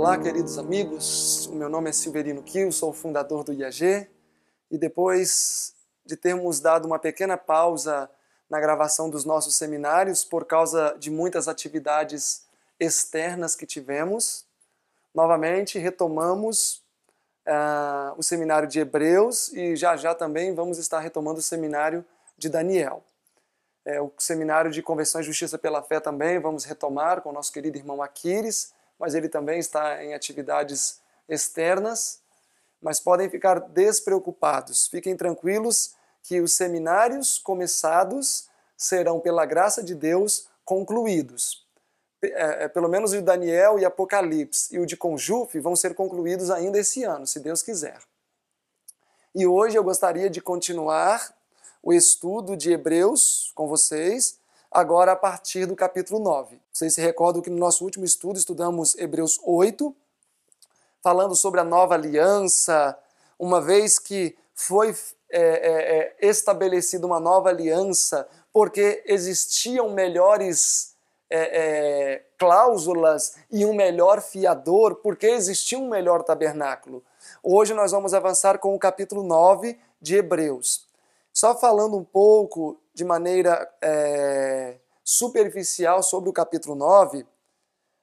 Olá, queridos amigos. O meu nome é Silverino Kiel, sou o fundador do IAG. E depois de termos dado uma pequena pausa na gravação dos nossos seminários por causa de muitas atividades externas que tivemos, novamente retomamos uh, o seminário de Hebreus e já já também vamos estar retomando o seminário de Daniel. É, o seminário de Conversão e Justiça pela Fé também vamos retomar com o nosso querido irmão Aquiles mas ele também está em atividades externas. Mas podem ficar despreocupados, fiquem tranquilos que os seminários começados serão, pela graça de Deus, concluídos. É, é, pelo menos o de Daniel e Apocalipse e o de Conjufe vão ser concluídos ainda esse ano, se Deus quiser. E hoje eu gostaria de continuar o estudo de Hebreus com vocês, agora a partir do capítulo 9. Vocês se recordam que no nosso último estudo estudamos Hebreus 8, falando sobre a nova aliança, uma vez que foi é, é, é estabelecida uma nova aliança, porque existiam melhores é, é, cláusulas e um melhor fiador, porque existia um melhor tabernáculo. Hoje nós vamos avançar com o capítulo 9 de Hebreus. Só falando um pouco de maneira é, superficial sobre o capítulo 9,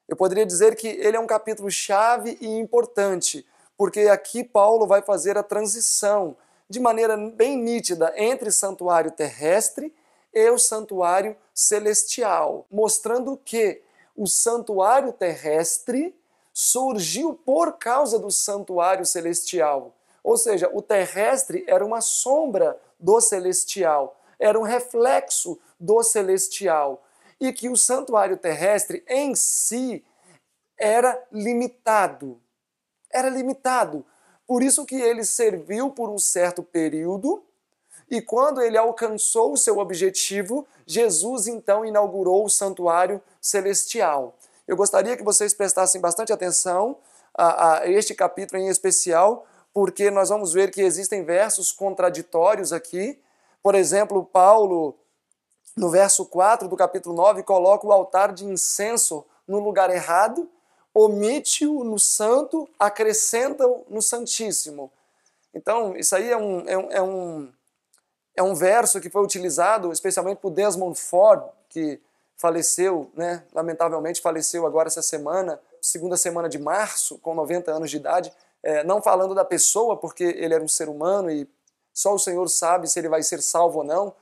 eu poderia dizer que ele é um capítulo chave e importante, porque aqui Paulo vai fazer a transição de maneira bem nítida entre santuário terrestre e o santuário celestial, mostrando que o santuário terrestre surgiu por causa do santuário celestial. Ou seja, o terrestre era uma sombra do celestial, era um reflexo do celestial e que o santuário terrestre em si era limitado. Era limitado. Por isso que ele serviu por um certo período e quando ele alcançou o seu objetivo, Jesus então inaugurou o santuário celestial. Eu gostaria que vocês prestassem bastante atenção a, a este capítulo em especial, porque nós vamos ver que existem versos contraditórios aqui. Por exemplo, Paulo no verso 4 do capítulo 9, coloca o altar de incenso no lugar errado, omite-o no santo, acrescenta-o no santíssimo. Então, isso aí é um, é, um, é, um, é um verso que foi utilizado especialmente por Desmond Ford, que faleceu, né, lamentavelmente faleceu agora essa semana, segunda semana de março, com 90 anos de idade. É, não falando da pessoa, porque ele era um ser humano e só o Senhor sabe se ele vai ser salvo ou não,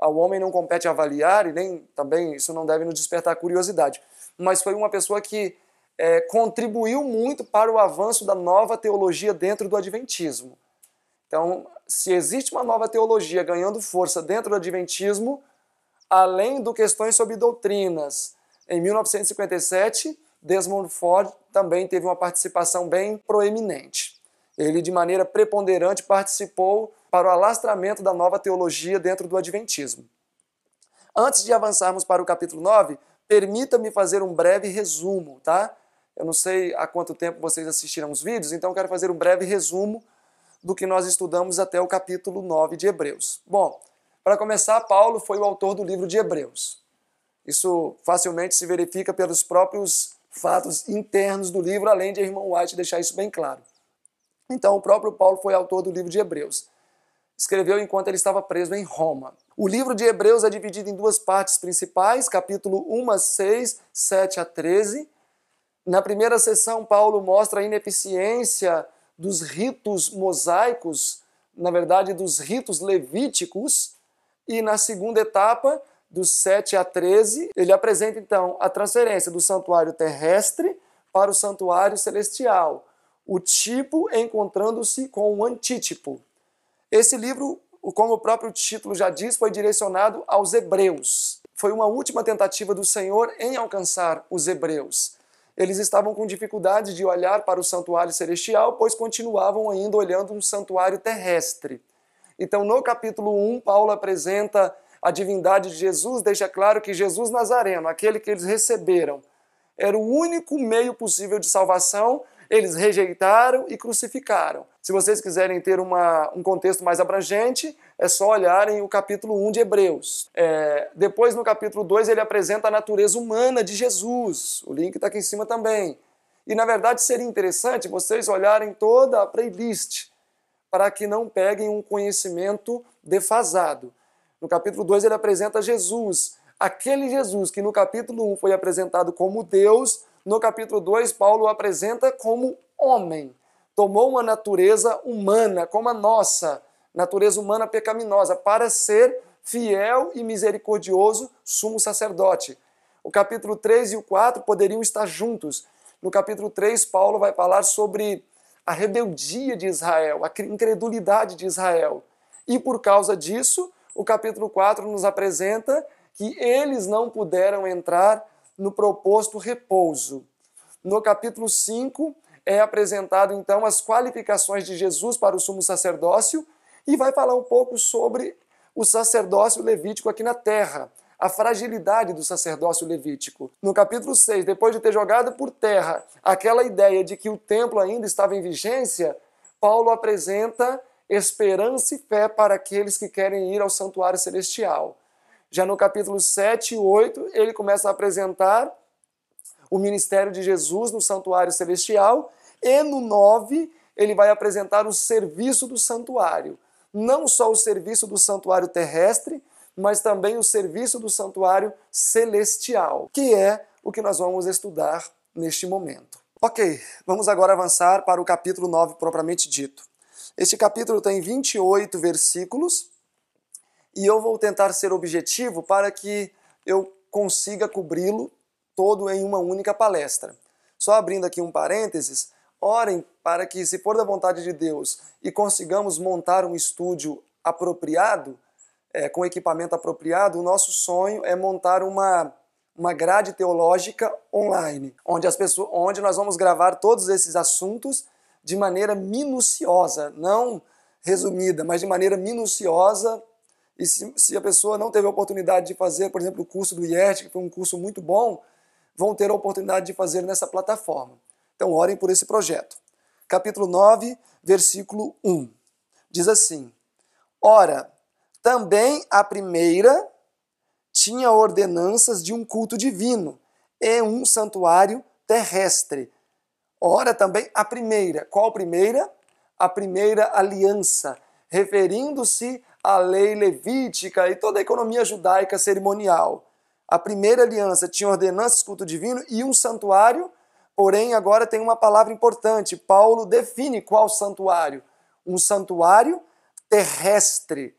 ao homem não compete avaliar e nem também isso não deve nos despertar curiosidade. Mas foi uma pessoa que é, contribuiu muito para o avanço da nova teologia dentro do Adventismo. Então, se existe uma nova teologia ganhando força dentro do Adventismo, além do questões sobre doutrinas, em 1957, Desmond Ford também teve uma participação bem proeminente. Ele, de maneira preponderante, participou para o alastramento da nova teologia dentro do Adventismo. Antes de avançarmos para o capítulo 9, permita-me fazer um breve resumo, tá? Eu não sei há quanto tempo vocês assistiram os vídeos, então eu quero fazer um breve resumo do que nós estudamos até o capítulo 9 de Hebreus. Bom, para começar, Paulo foi o autor do livro de Hebreus. Isso facilmente se verifica pelos próprios fatos internos do livro, além de Irmão White deixar isso bem claro. Então, o próprio Paulo foi autor do livro de Hebreus escreveu enquanto ele estava preso em Roma. O livro de Hebreus é dividido em duas partes principais, capítulo 1 a 6, 7 a 13. Na primeira sessão, Paulo mostra a ineficiência dos ritos mosaicos, na verdade, dos ritos levíticos, e na segunda etapa, dos 7 a 13, ele apresenta então a transferência do santuário terrestre para o santuário celestial, o tipo encontrando-se com o antítipo. Esse livro, como o próprio título já diz, foi direcionado aos hebreus. Foi uma última tentativa do Senhor em alcançar os hebreus. Eles estavam com dificuldade de olhar para o santuário celestial, pois continuavam ainda olhando um santuário terrestre. Então, no capítulo 1, Paulo apresenta a divindade de Jesus, deixa claro que Jesus Nazareno, aquele que eles receberam, era o único meio possível de salvação eles rejeitaram e crucificaram. Se vocês quiserem ter uma, um contexto mais abrangente, é só olharem o capítulo 1 de Hebreus. É, depois, no capítulo 2, ele apresenta a natureza humana de Jesus. O link está aqui em cima também. E, na verdade, seria interessante vocês olharem toda a playlist para que não peguem um conhecimento defasado. No capítulo 2, ele apresenta Jesus. Aquele Jesus que no capítulo 1 foi apresentado como Deus, no capítulo 2, Paulo apresenta como homem. Tomou uma natureza humana, como a nossa, natureza humana pecaminosa, para ser fiel e misericordioso sumo sacerdote. O capítulo 3 e o 4 poderiam estar juntos. No capítulo 3, Paulo vai falar sobre a rebeldia de Israel, a incredulidade de Israel. E por causa disso, o capítulo 4 nos apresenta que eles não puderam entrar no proposto repouso. No capítulo 5 é apresentado então as qualificações de Jesus para o sumo sacerdócio e vai falar um pouco sobre o sacerdócio levítico aqui na terra, a fragilidade do sacerdócio levítico. No capítulo 6, depois de ter jogado por terra aquela ideia de que o templo ainda estava em vigência, Paulo apresenta esperança e fé para aqueles que querem ir ao santuário celestial. Já no capítulo 7 e 8, ele começa a apresentar o ministério de Jesus no santuário celestial, e no 9, ele vai apresentar o serviço do santuário. Não só o serviço do santuário terrestre, mas também o serviço do santuário celestial, que é o que nós vamos estudar neste momento. Ok, vamos agora avançar para o capítulo 9 propriamente dito. Este capítulo tem 28 versículos e eu vou tentar ser objetivo para que eu consiga cobri-lo todo em uma única palestra. Só abrindo aqui um parênteses, orem para que, se for da vontade de Deus e consigamos montar um estúdio apropriado, é, com equipamento apropriado, o nosso sonho é montar uma, uma grade teológica online, onde, as pessoas, onde nós vamos gravar todos esses assuntos de maneira minuciosa, não resumida, mas de maneira minuciosa, e se, se a pessoa não teve a oportunidade de fazer, por exemplo, o curso do IERT, que foi um curso muito bom, vão ter a oportunidade de fazer nessa plataforma. Então, orem por esse projeto. Capítulo 9, versículo 1. Diz assim: Ora, também a primeira tinha ordenanças de um culto divino e um santuário terrestre. Ora, também a primeira. Qual primeira? A primeira aliança, referindo-se a lei levítica e toda a economia judaica cerimonial. A primeira aliança tinha ordenanças, culto divino e um santuário, porém agora tem uma palavra importante. Paulo define qual santuário. Um santuário terrestre.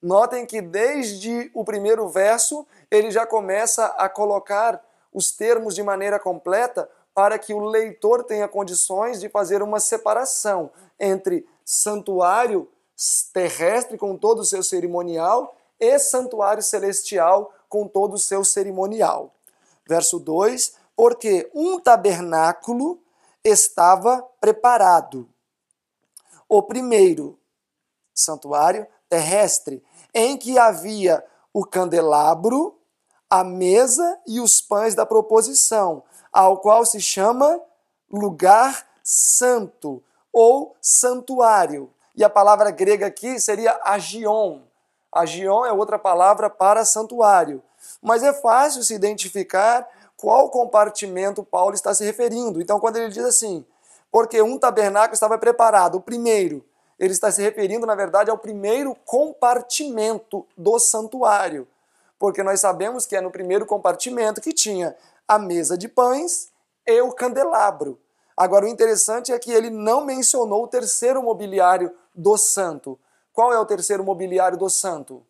Notem que desde o primeiro verso ele já começa a colocar os termos de maneira completa para que o leitor tenha condições de fazer uma separação entre santuário terrestre com todo o seu cerimonial e santuário celestial com todo o seu cerimonial. Verso 2: Porque um tabernáculo estava preparado. O primeiro santuário terrestre, em que havia o candelabro, a mesa e os pães da proposição, ao qual se chama lugar santo ou santuário. E a palavra grega aqui seria agion. Agion é outra palavra para santuário. Mas é fácil se identificar qual compartimento Paulo está se referindo. Então, quando ele diz assim, porque um tabernáculo estava preparado, o primeiro, ele está se referindo, na verdade, ao primeiro compartimento do santuário. Porque nós sabemos que é no primeiro compartimento que tinha a mesa de pães e o candelabro. Agora, o interessante é que ele não mencionou o terceiro mobiliário do santo. Qual é o terceiro mobiliário do santo?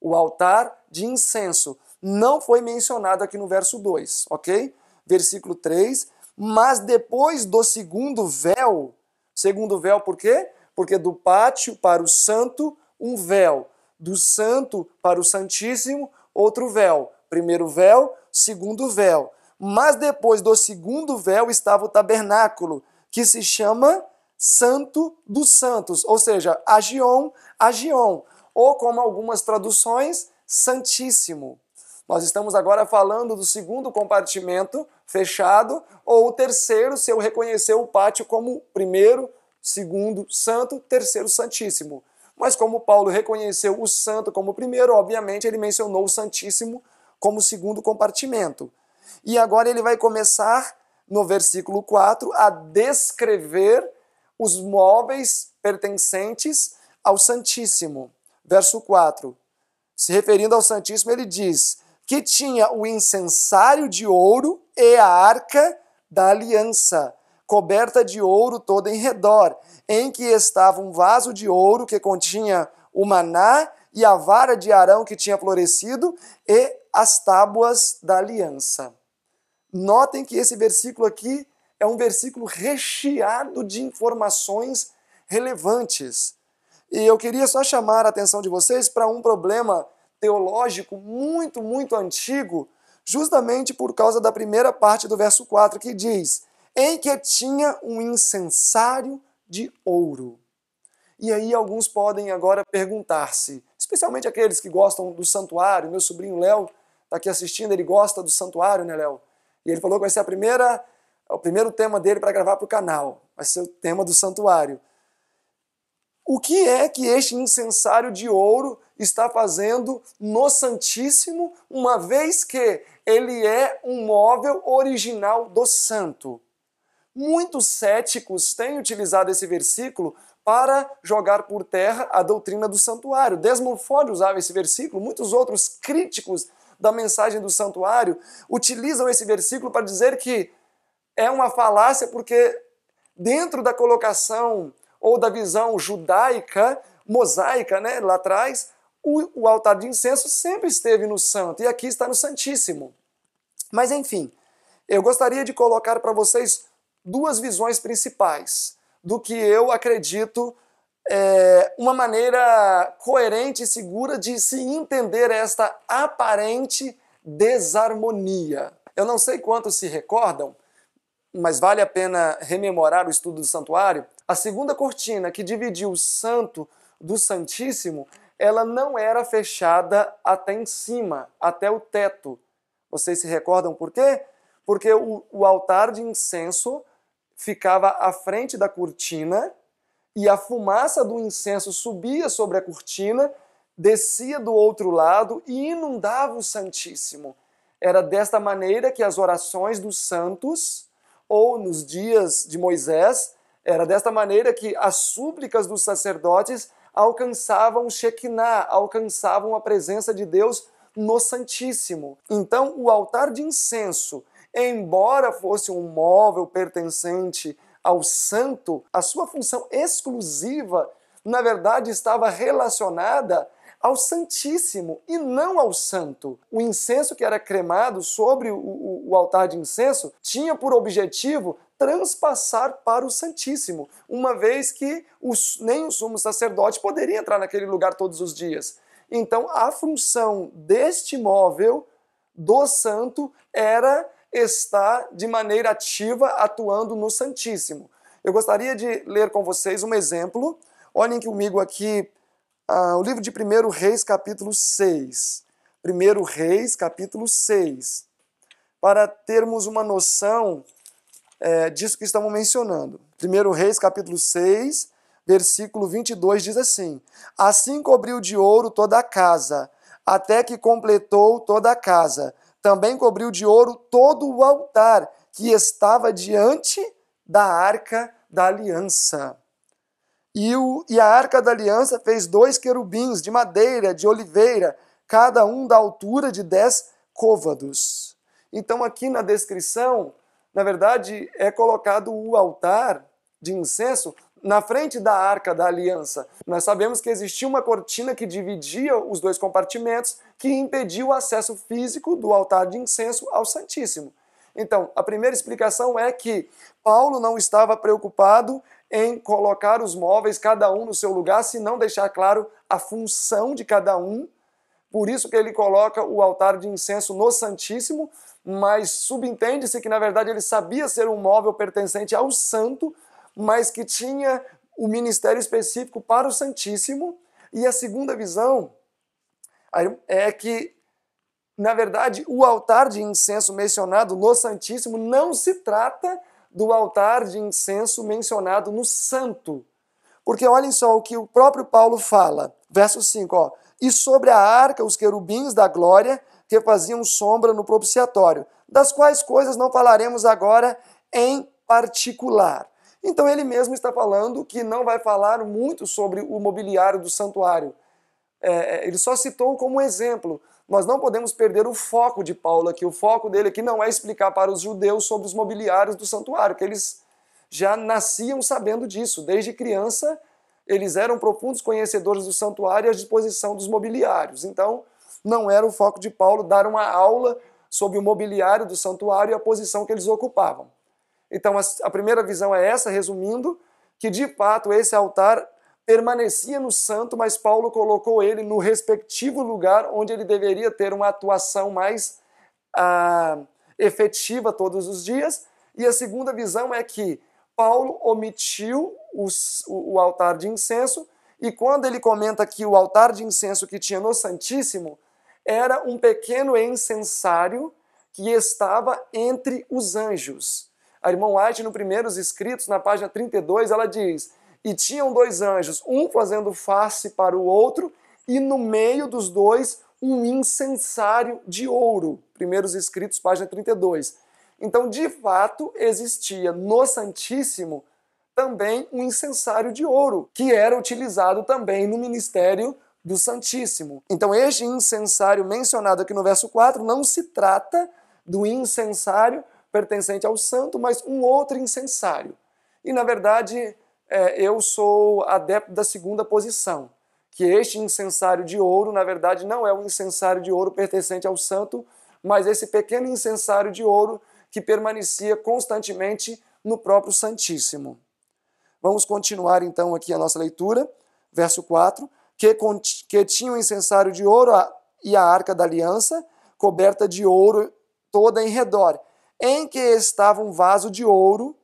O altar de incenso. Não foi mencionado aqui no verso 2, ok? Versículo 3. Mas depois do segundo véu, segundo véu por quê? Porque do pátio para o santo, um véu. Do santo para o santíssimo, outro véu. Primeiro véu, segundo véu. Mas depois do segundo véu estava o tabernáculo, que se chama santo dos santos, ou seja, agion, agion, ou como algumas traduções, santíssimo. Nós estamos agora falando do segundo compartimento fechado, ou o terceiro, se eu reconhecer o pátio como primeiro, segundo, santo, terceiro, santíssimo. Mas como Paulo reconheceu o santo como primeiro, obviamente ele mencionou o santíssimo como segundo compartimento. E agora ele vai começar, no versículo 4, a descrever os móveis pertencentes ao Santíssimo. Verso 4. Se referindo ao Santíssimo, ele diz que tinha o incensário de ouro e a arca da aliança, coberta de ouro toda em redor, em que estava um vaso de ouro que continha o maná e a vara de Arão que tinha florescido e as tábuas da aliança. Notem que esse versículo aqui é um versículo recheado de informações relevantes. E eu queria só chamar a atenção de vocês para um problema teológico muito, muito antigo, justamente por causa da primeira parte do verso 4 que diz: Em que tinha um incensário de ouro. E aí alguns podem agora perguntar-se, especialmente aqueles que gostam do santuário, meu sobrinho Léo está aqui assistindo, ele gosta do santuário, né, Léo? E ele falou que vai ser a primeira é o primeiro tema dele para gravar para o canal. Vai ser o tema do santuário. O que é que este incensário de ouro está fazendo no Santíssimo, uma vez que ele é um móvel original do santo? Muitos céticos têm utilizado esse versículo para jogar por terra a doutrina do santuário. Desmond Ford usava esse versículo, muitos outros críticos da mensagem do santuário utilizam esse versículo para dizer que é uma falácia porque, dentro da colocação ou da visão judaica, mosaica, né, lá atrás, o, o altar de incenso sempre esteve no santo e aqui está no Santíssimo. Mas, enfim, eu gostaria de colocar para vocês duas visões principais do que eu acredito é, uma maneira coerente e segura de se entender esta aparente desarmonia. Eu não sei quantos se recordam, mas vale a pena rememorar o estudo do santuário, a segunda cortina que dividiu o santo do Santíssimo, ela não era fechada até em cima, até o teto. Vocês se recordam por quê? Porque o, o altar de incenso ficava à frente da cortina e a fumaça do incenso subia sobre a cortina, descia do outro lado e inundava o Santíssimo. Era desta maneira que as orações dos santos ou nos dias de Moisés, era desta maneira que as súplicas dos sacerdotes alcançavam Shekinah, alcançavam a presença de Deus no Santíssimo. Então, o altar de incenso, embora fosse um móvel pertencente ao santo, a sua função exclusiva, na verdade, estava relacionada ao Santíssimo e não ao Santo. O incenso que era cremado sobre o, o, o altar de incenso tinha por objetivo transpassar para o Santíssimo, uma vez que os, nem o sumo sacerdote poderia entrar naquele lugar todos os dias. Então, a função deste móvel do santo era estar de maneira ativa atuando no Santíssimo. Eu gostaria de ler com vocês um exemplo. Olhem comigo aqui ah, o livro de 1 Reis, capítulo 6. 1 Reis, capítulo 6. Para termos uma noção é, disso que estamos mencionando. 1 Reis, capítulo 6, versículo 22 diz assim: Assim cobriu de ouro toda a casa, até que completou toda a casa. Também cobriu de ouro todo o altar que estava diante da arca da aliança. E, o, e a arca da aliança fez dois querubins de madeira, de oliveira, cada um da altura de dez côvados. Então, aqui na descrição, na verdade, é colocado o altar de incenso na frente da arca da aliança. Nós sabemos que existia uma cortina que dividia os dois compartimentos, que impedia o acesso físico do altar de incenso ao Santíssimo. Então, a primeira explicação é que Paulo não estava preocupado em colocar os móveis, cada um no seu lugar, se não deixar claro a função de cada um. Por isso que ele coloca o altar de incenso no Santíssimo, mas subentende-se que, na verdade, ele sabia ser um móvel pertencente ao santo, mas que tinha o ministério específico para o Santíssimo. E a segunda visão é que, na verdade, o altar de incenso mencionado no Santíssimo não se trata do altar de incenso mencionado no santo. Porque olhem só o que o próprio Paulo fala, verso 5, ó, e sobre a arca os querubins da glória que faziam sombra no propiciatório, das quais coisas não falaremos agora em particular. Então ele mesmo está falando que não vai falar muito sobre o mobiliário do santuário. É, é ele só citou como exemplo, nós não podemos perder o foco de Paulo aqui. O foco dele aqui não é explicar para os judeus sobre os mobiliários do santuário, que eles já nasciam sabendo disso. Desde criança, eles eram profundos conhecedores do santuário e a disposição dos mobiliários. Então, não era o foco de Paulo dar uma aula sobre o mobiliário do santuário e a posição que eles ocupavam. Então, a primeira visão é essa, resumindo, que de fato esse altar permanecia no santo, mas Paulo colocou ele no respectivo lugar onde ele deveria ter uma atuação mais ah, efetiva todos os dias. E a segunda visão é que Paulo omitiu os, o, o altar de incenso, e quando ele comenta que o altar de incenso que tinha no Santíssimo era um pequeno incensário que estava entre os anjos. A irmã White, no Primeiros Escritos, na página 32, ela diz: e tinham dois anjos, um fazendo face para o outro, e no meio dos dois um incensário de ouro. Primeiros Escritos, página 32. Então, de fato, existia no Santíssimo também um incensário de ouro, que era utilizado também no ministério do Santíssimo. Então, este incensário mencionado aqui no verso 4 não se trata do incensário pertencente ao santo, mas um outro incensário. E, na verdade, é, eu sou adepto da segunda posição, que este incensário de ouro, na verdade, não é um incensário de ouro pertencente ao santo, mas esse pequeno incensário de ouro que permanecia constantemente no próprio Santíssimo. Vamos continuar então aqui a nossa leitura, verso 4, que, que tinha o um incensário de ouro e a arca da aliança, coberta de ouro toda em redor, em que estava um vaso de ouro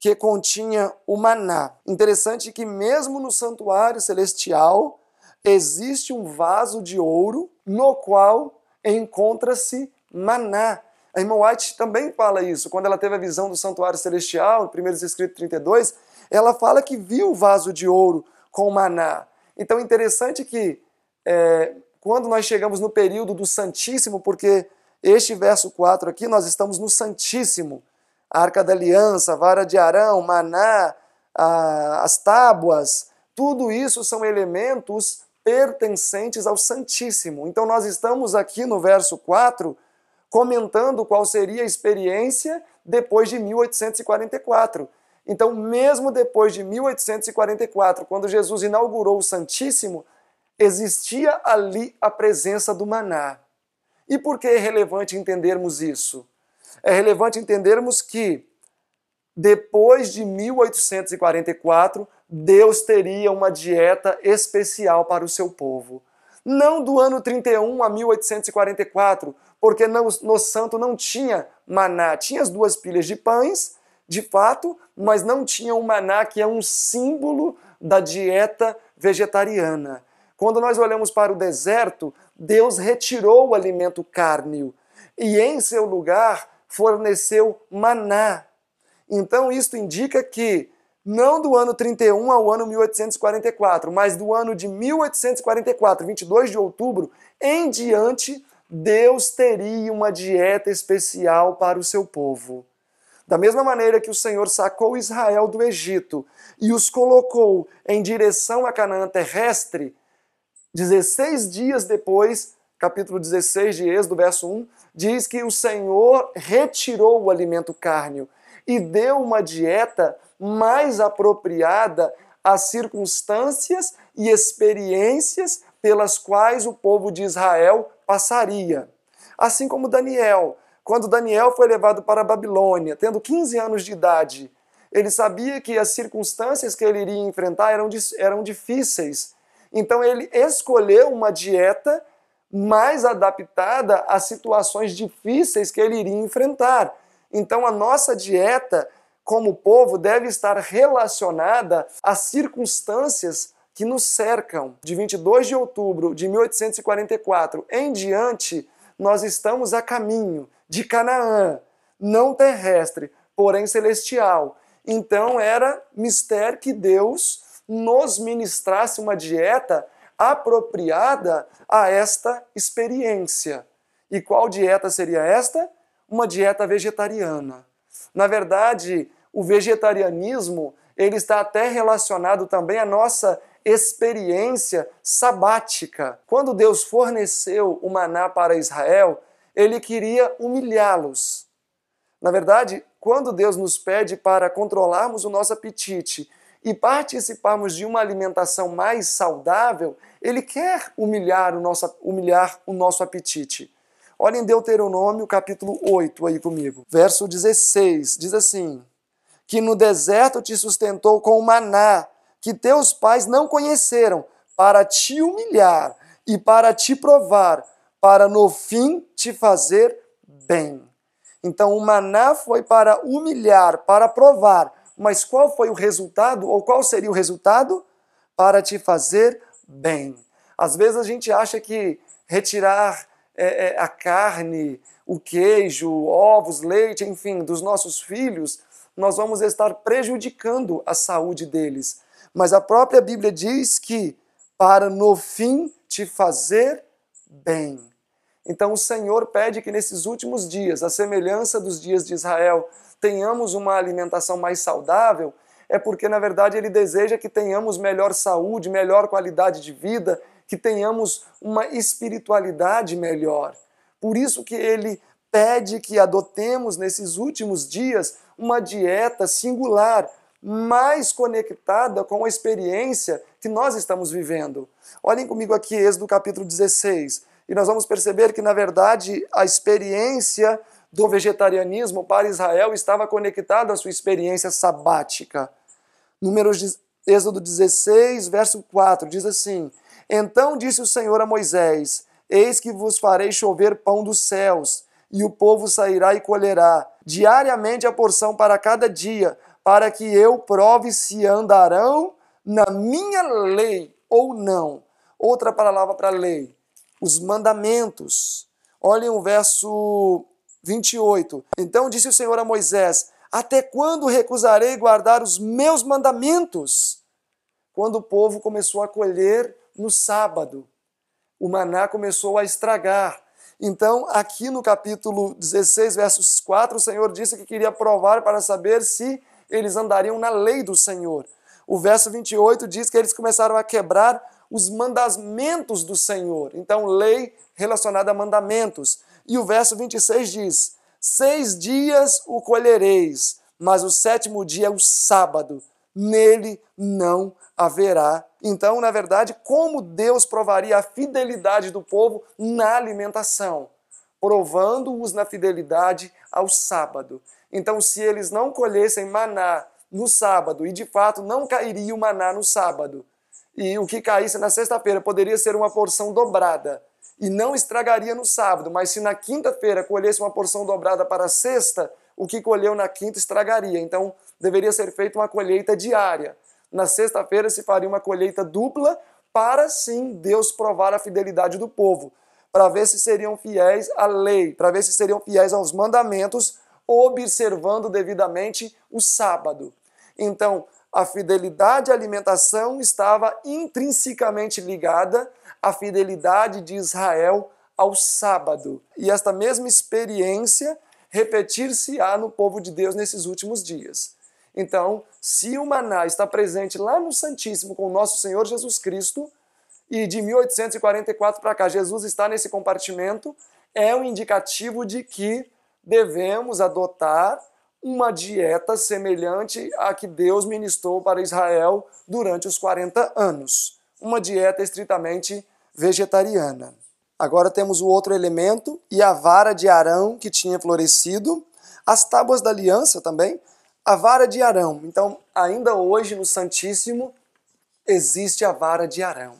que continha o maná. Interessante que, mesmo no santuário celestial, existe um vaso de ouro no qual encontra-se maná. A irmã White também fala isso. Quando ela teve a visão do santuário celestial, em primeiro escrito 32, ela fala que viu o vaso de ouro com maná. Então, interessante que é, quando nós chegamos no período do Santíssimo, porque este verso 4 aqui, nós estamos no Santíssimo a arca da aliança, a vara de Arão, maná, a, as tábuas, tudo isso são elementos pertencentes ao Santíssimo. Então nós estamos aqui no verso 4 comentando qual seria a experiência depois de 1844. Então, mesmo depois de 1844, quando Jesus inaugurou o Santíssimo, existia ali a presença do maná. E por que é relevante entendermos isso? é relevante entendermos que depois de 1844, Deus teria uma dieta especial para o seu povo. Não do ano 31 a 1844, porque no santo não tinha maná. Tinha as duas pilhas de pães, de fato, mas não tinha o um maná, que é um símbolo da dieta vegetariana. Quando nós olhamos para o deserto, Deus retirou o alimento cárneo e em seu lugar forneceu maná. Então, isto indica que, não do ano 31 ao ano 1844, mas do ano de 1844, 22 de outubro, em diante, Deus teria uma dieta especial para o seu povo. Da mesma maneira que o Senhor sacou Israel do Egito e os colocou em direção a Canaã terrestre, 16 dias depois, capítulo 16 de Êxodo, verso 1, diz que o Senhor retirou o alimento cárneo e deu uma dieta mais apropriada às circunstâncias e experiências pelas quais o povo de Israel passaria. Assim como Daniel, quando Daniel foi levado para a Babilônia, tendo 15 anos de idade, ele sabia que as circunstâncias que ele iria enfrentar eram, eram difíceis. Então ele escolheu uma dieta mais adaptada a situações difíceis que ele iria enfrentar. Então, a nossa dieta, como povo, deve estar relacionada às circunstâncias que nos cercam. De 22 de outubro de 1844 em diante, nós estamos a caminho de Canaã, não terrestre, porém celestial. Então, era mistério que Deus nos ministrasse uma dieta apropriada a esta experiência. E qual dieta seria esta? Uma dieta vegetariana. Na verdade, o vegetarianismo ele está até relacionado também à nossa experiência sabática. Quando Deus forneceu o maná para Israel, ele queria humilhá-los. Na verdade, quando Deus nos pede para controlarmos o nosso apetite e participarmos de uma alimentação mais saudável, ele quer humilhar o nosso, humilhar o nosso apetite. Olhem Deuteronômio capítulo 8 aí comigo. Verso 16 diz assim: Que no deserto te sustentou com o maná, que teus pais não conheceram, para te humilhar e para te provar, para no fim te fazer bem. Então o maná foi para humilhar, para provar, mas qual foi o resultado, ou qual seria o resultado? Para te fazer bem. Às vezes a gente acha que retirar é, é, a carne, o queijo, ovos, leite, enfim, dos nossos filhos, nós vamos estar prejudicando a saúde deles. Mas a própria Bíblia diz que para no fim te fazer bem. Então o Senhor pede que nesses últimos dias, a semelhança dos dias de Israel, tenhamos uma alimentação mais saudável, é porque, na verdade, ele deseja que tenhamos melhor saúde, melhor qualidade de vida, que tenhamos uma espiritualidade melhor. Por isso que ele pede que adotemos nesses últimos dias uma dieta singular, mais conectada com a experiência que nós estamos vivendo. Olhem comigo aqui, Êxodo capítulo 16, e nós vamos perceber que, na verdade, a experiência do vegetarianismo para Israel estava conectado à sua experiência sabática. Números Êxodo 16, verso 4 diz assim: Então disse o Senhor a Moisés: Eis que vos farei chover pão dos céus, e o povo sairá e colherá diariamente a porção para cada dia, para que eu prove se andarão na minha lei ou não. Outra palavra para lei, os mandamentos. Olhem o verso 28. Então disse o Senhor a Moisés: Até quando recusarei guardar os meus mandamentos? Quando o povo começou a colher no sábado, o maná começou a estragar. Então, aqui no capítulo 16, versos 4, o Senhor disse que queria provar para saber se eles andariam na lei do Senhor. O verso 28 diz que eles começaram a quebrar os mandamentos do Senhor. Então, lei relacionada a mandamentos. E o verso 26 diz: Seis dias o colhereis, mas o sétimo dia é o sábado, nele não haverá. Então, na verdade, como Deus provaria a fidelidade do povo na alimentação? Provando-os na fidelidade ao sábado. Então, se eles não colhessem maná no sábado, e de fato não cairia o maná no sábado, e o que caísse na sexta-feira poderia ser uma porção dobrada, e não estragaria no sábado, mas se na quinta-feira colhesse uma porção dobrada para a sexta, o que colheu na quinta estragaria. Então, deveria ser feita uma colheita diária. Na sexta-feira se faria uma colheita dupla para sim Deus provar a fidelidade do povo, para ver se seriam fiéis à lei, para ver se seriam fiéis aos mandamentos, observando devidamente o sábado. Então, a fidelidade à alimentação estava intrinsecamente ligada à fidelidade de Israel ao sábado. E esta mesma experiência repetir-se-á no povo de Deus nesses últimos dias. Então, se o maná está presente lá no Santíssimo com o nosso Senhor Jesus Cristo, e de 1844 para cá Jesus está nesse compartimento, é um indicativo de que devemos adotar uma dieta semelhante à que Deus ministrou para Israel durante os 40 anos, uma dieta estritamente vegetariana. Agora temos o outro elemento e a vara de Arão que tinha florescido, as tábuas da aliança também, a vara de Arão. Então, ainda hoje no Santíssimo existe a vara de Arão.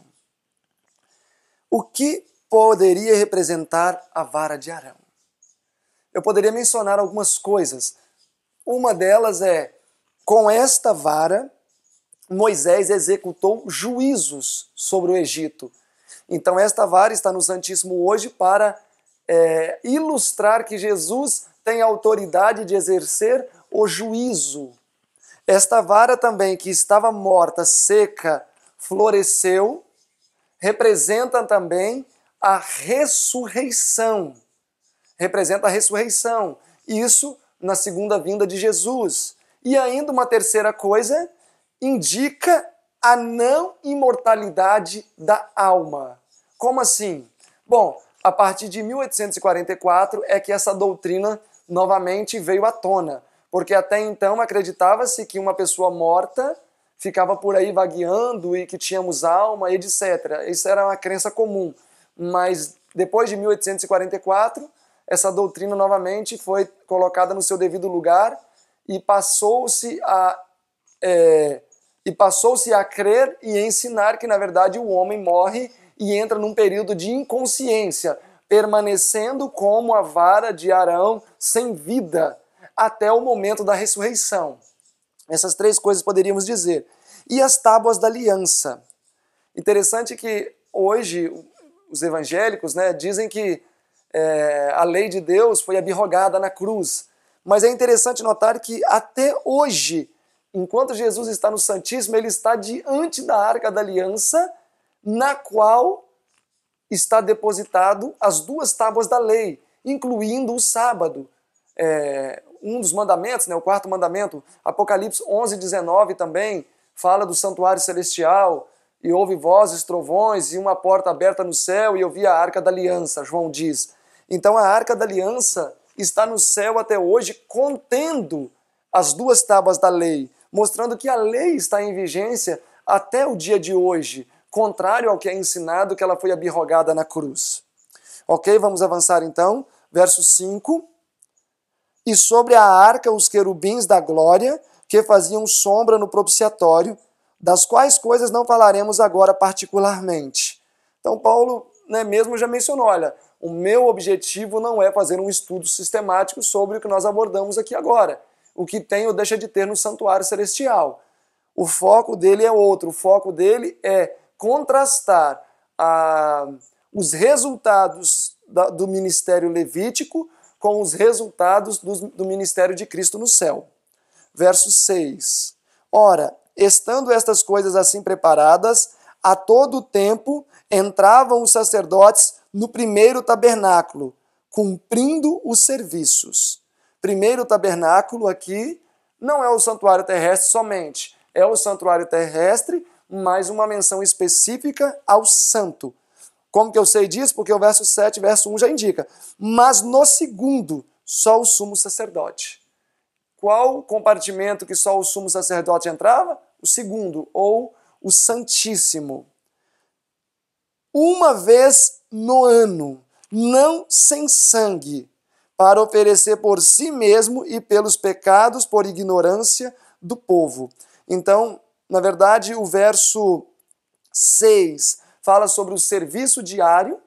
O que poderia representar a vara de Arão? Eu poderia mencionar algumas coisas, uma delas é: com esta vara, Moisés executou juízos sobre o Egito. Então, esta vara está no Santíssimo hoje para é, ilustrar que Jesus tem autoridade de exercer o juízo. Esta vara também, que estava morta, seca, floresceu, representa também a ressurreição. Representa a ressurreição. Isso na segunda vinda de Jesus. E ainda uma terceira coisa, indica a não imortalidade da alma. Como assim? Bom, a partir de 1844 é que essa doutrina novamente veio à tona, porque até então acreditava-se que uma pessoa morta ficava por aí vagueando e que tínhamos alma, etc. Isso era uma crença comum. Mas depois de 1844, essa doutrina novamente foi colocada no seu devido lugar e passou-se a é, e passou-se a crer e ensinar que na verdade o homem morre e entra num período de inconsciência, permanecendo como a vara de Arão sem vida até o momento da ressurreição. Essas três coisas poderíamos dizer. E as tábuas da aliança. Interessante que hoje os evangélicos né, dizem que é, a lei de Deus foi abrogada na cruz. Mas é interessante notar que até hoje, enquanto Jesus está no Santíssimo, ele está diante da arca da aliança, na qual está depositado as duas tábuas da lei, incluindo o sábado. É, um dos mandamentos, né, o quarto mandamento, Apocalipse 11, 19 também, fala do santuário celestial, e houve vozes, trovões, e uma porta aberta no céu, e eu vi a arca da aliança, João diz. Então a arca da aliança está no céu até hoje, contendo as duas tábuas da lei, mostrando que a lei está em vigência até o dia de hoje, contrário ao que é ensinado que ela foi abirrogada na cruz. Ok? Vamos avançar então. Verso 5. E sobre a arca os querubins da glória, que faziam sombra no propiciatório, das quais coisas não falaremos agora particularmente. Então, Paulo né, mesmo já mencionou: olha, o meu objetivo não é fazer um estudo sistemático sobre o que nós abordamos aqui agora, o que tem ou deixa de ter no santuário celestial. O foco dele é outro, o foco dele é contrastar a, ah, os resultados da, do ministério levítico com os resultados do, do ministério de Cristo no céu. Verso 6. Ora, estando estas coisas assim preparadas, a todo tempo entravam os sacerdotes no primeiro tabernáculo, cumprindo os serviços. Primeiro tabernáculo aqui não é o santuário terrestre somente, é o santuário terrestre, mas uma menção específica ao santo. Como que eu sei disso? Porque o verso 7, verso 1 já indica. Mas no segundo, só o sumo sacerdote. Qual compartimento que só o sumo sacerdote entrava? O segundo, ou o Santíssimo, uma vez no ano, não sem sangue, para oferecer por si mesmo e pelos pecados por ignorância do povo. Então, na verdade, o verso 6 fala sobre o serviço diário,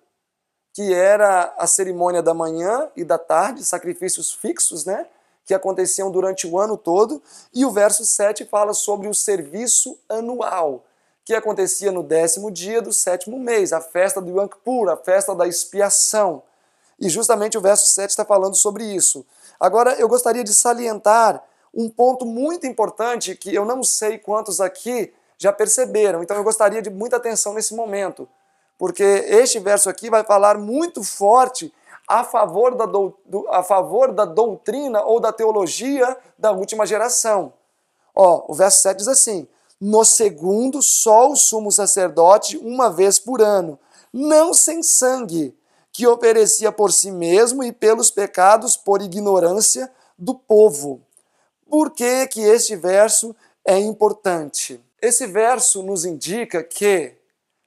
que era a cerimônia da manhã e da tarde, sacrifícios fixos, né? que aconteciam durante o ano todo, e o verso 7 fala sobre o serviço anual, que acontecia no décimo dia do sétimo mês, a festa do Yom a festa da expiação. E justamente o verso 7 está falando sobre isso. Agora, eu gostaria de salientar um ponto muito importante que eu não sei quantos aqui já perceberam, então eu gostaria de muita atenção nesse momento, porque este verso aqui vai falar muito forte a favor da, do, a favor da doutrina ou da teologia da última geração. Ó, o verso 7 diz assim: No segundo, só o sumo sacerdote, uma vez por ano, não sem sangue, que oferecia por si mesmo e pelos pecados por ignorância do povo. Por que, que este verso é importante? Esse verso nos indica que,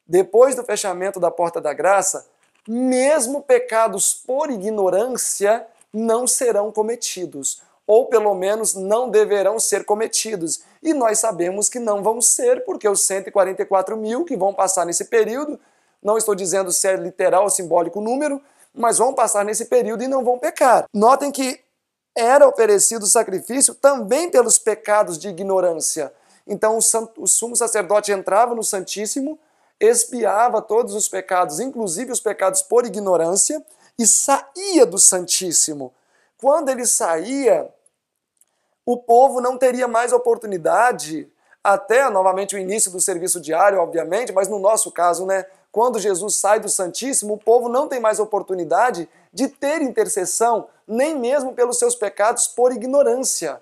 depois do fechamento da porta da graça, mesmo pecados por ignorância não serão cometidos, ou pelo menos não deverão ser cometidos. E nós sabemos que não vão ser, porque os 144 mil que vão passar nesse período, não estou dizendo se é literal ou simbólico o número, mas vão passar nesse período e não vão pecar. Notem que era oferecido sacrifício também pelos pecados de ignorância. Então o sumo sacerdote entrava no Santíssimo, expiava todos os pecados, inclusive os pecados por ignorância, e saía do Santíssimo. Quando ele saía, o povo não teria mais oportunidade, até novamente o início do serviço diário, obviamente, mas no nosso caso, né? Quando Jesus sai do Santíssimo, o povo não tem mais oportunidade de ter intercessão, nem mesmo pelos seus pecados por ignorância.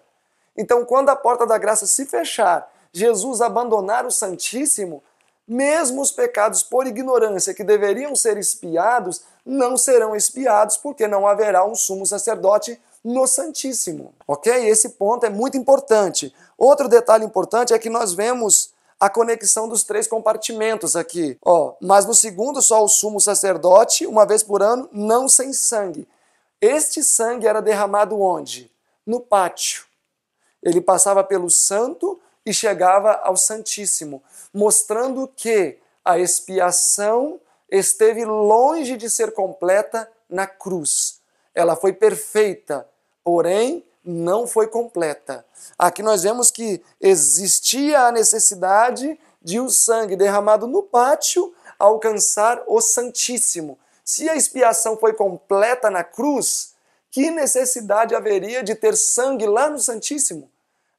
Então, quando a porta da graça se fechar, Jesus abandonar o Santíssimo, mesmo os pecados por ignorância que deveriam ser espiados, não serão espiados, porque não haverá um sumo sacerdote no Santíssimo. Ok? Esse ponto é muito importante. Outro detalhe importante é que nós vemos a conexão dos três compartimentos aqui. Ó, mas no segundo, só o sumo sacerdote, uma vez por ano, não sem sangue. Este sangue era derramado onde? No pátio. Ele passava pelo santo e chegava ao Santíssimo, mostrando que a expiação esteve longe de ser completa na cruz. Ela foi perfeita, porém não foi completa. Aqui nós vemos que existia a necessidade de o sangue derramado no pátio alcançar o Santíssimo. Se a expiação foi completa na cruz, que necessidade haveria de ter sangue lá no Santíssimo?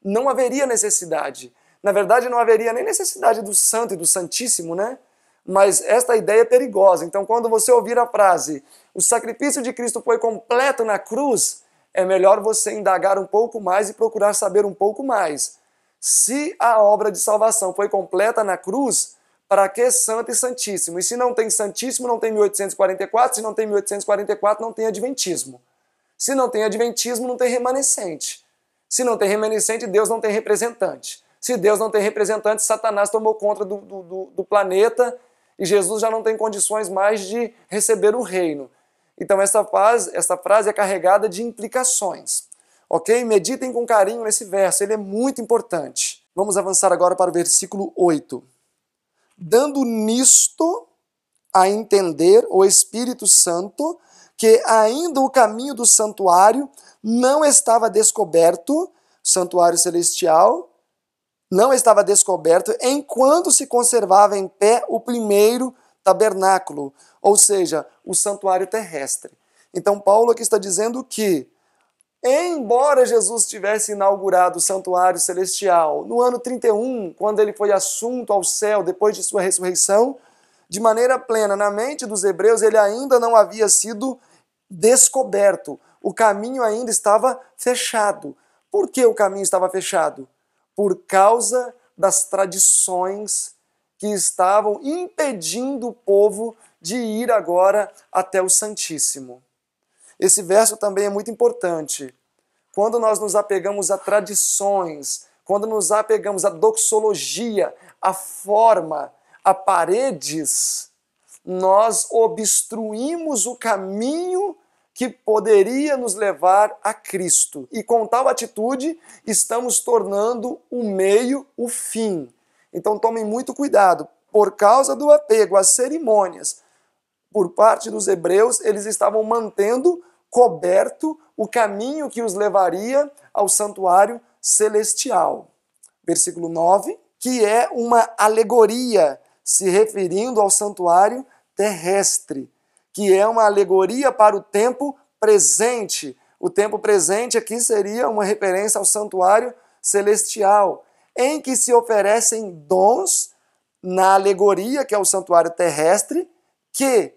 não haveria necessidade. Na verdade, não haveria nem necessidade do santo e do santíssimo, né? Mas esta ideia é perigosa. Então, quando você ouvir a frase, o sacrifício de Cristo foi completo na cruz, é melhor você indagar um pouco mais e procurar saber um pouco mais. Se a obra de salvação foi completa na cruz, para que santo e santíssimo? E se não tem santíssimo, não tem 1844, se não tem 1844, não tem adventismo. Se não tem adventismo, não tem remanescente. Se não tem remanescente, Deus não tem representante. Se Deus não tem representante, Satanás tomou conta do, do, do planeta e Jesus já não tem condições mais de receber o reino. Então, essa frase, essa frase é carregada de implicações. Ok? Meditem com carinho nesse verso, ele é muito importante. Vamos avançar agora para o versículo 8. Dando nisto a entender o Espírito Santo que ainda o caminho do santuário não estava descoberto, santuário celestial, não estava descoberto enquanto se conservava em pé o primeiro tabernáculo, ou seja, o santuário terrestre. Então, Paulo aqui está dizendo que, embora Jesus tivesse inaugurado o santuário celestial no ano 31, quando ele foi assunto ao céu depois de sua ressurreição, de maneira plena na mente dos hebreus, ele ainda não havia sido descoberto. O caminho ainda estava fechado. Por que o caminho estava fechado? Por causa das tradições que estavam impedindo o povo de ir agora até o Santíssimo. Esse verso também é muito importante. Quando nós nos apegamos a tradições, quando nos apegamos à doxologia, à forma, a paredes, nós obstruímos o caminho que poderia nos levar a Cristo. E com tal atitude, estamos tornando o meio o fim. Então tomem muito cuidado. Por causa do apego às cerimônias por parte dos hebreus, eles estavam mantendo coberto o caminho que os levaria ao santuário celestial. Versículo 9, que é uma alegoria se referindo ao santuário terrestre que é uma alegoria para o tempo presente. O tempo presente aqui seria uma referência ao santuário celestial, em que se oferecem dons na alegoria, que é o santuário terrestre, que,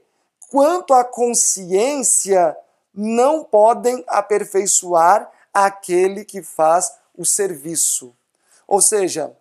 quanto à consciência, não podem aperfeiçoar aquele que faz o serviço. Ou seja,